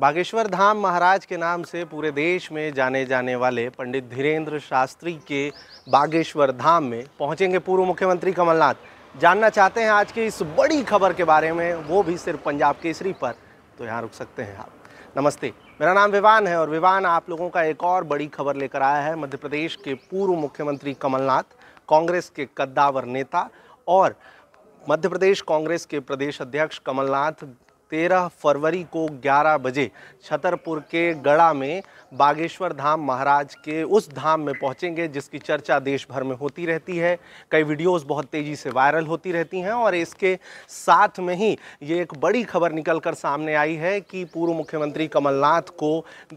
बागेश्वर धाम महाराज के नाम से पूरे देश में जाने जाने वाले पंडित धीरेन्द्र शास्त्री के बागेश्वर धाम में पहुंचेंगे पूर्व मुख्यमंत्री कमलनाथ जानना चाहते हैं आज की इस बड़ी खबर के बारे में वो भी सिर्फ पंजाब केसरी पर तो यहाँ रुक सकते हैं आप नमस्ते मेरा नाम विवान है और विवान आप लोगों का एक और बड़ी खबर लेकर आया है मध्य प्रदेश के पूर्व मुख्यमंत्री कमलनाथ कांग्रेस के कद्दावर नेता और मध्य प्रदेश कांग्रेस के प्रदेश अध्यक्ष कमलनाथ तेरह फरवरी को ग्यारह बजे छतरपुर के गड़ा में बागेश्वर धाम महाराज के उस धाम में पहुंचेंगे जिसकी चर्चा देश भर में होती रहती है कई वीडियोस बहुत तेज़ी से वायरल होती रहती हैं और इसके साथ में ही ये एक बड़ी खबर निकल कर सामने आई है कि पूर्व मुख्यमंत्री कमलनाथ को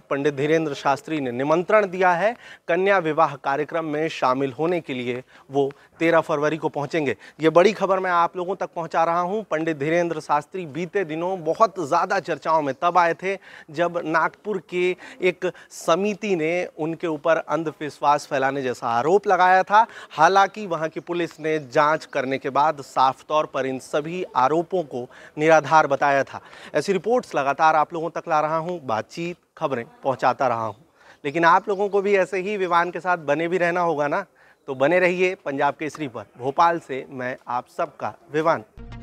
पंडित धीरेन्द्र शास्त्री ने निमंत्रण दिया है कन्या विवाह कार्यक्रम में शामिल होने के लिए वो तेरह फरवरी को पहुँचेंगे ये बड़ी खबर मैं आप लोगों तक पहुँचा रहा हूँ पंडित धीरेन्द्र शास्त्री बीते दिनों बहुत ज़्यादा चर्चाओं में तब आए थे जब नागपुर के एक समिति ने उनके ऊपर अंधविश्वास फैलाने जैसा आरोप लगाया था हालांकि वहाँ की पुलिस ने जांच करने के बाद साफ तौर पर इन सभी आरोपों को निराधार बताया था ऐसी रिपोर्ट्स लगातार आप लोगों तक ला रहा हूँ बातचीत खबरें पहुँचाता रहा हूँ लेकिन आप लोगों को भी ऐसे ही विमान के साथ बने भी रहना होगा ना तो बने रहिए पंजाब केसरी पर भोपाल से मैं आप सबका विवान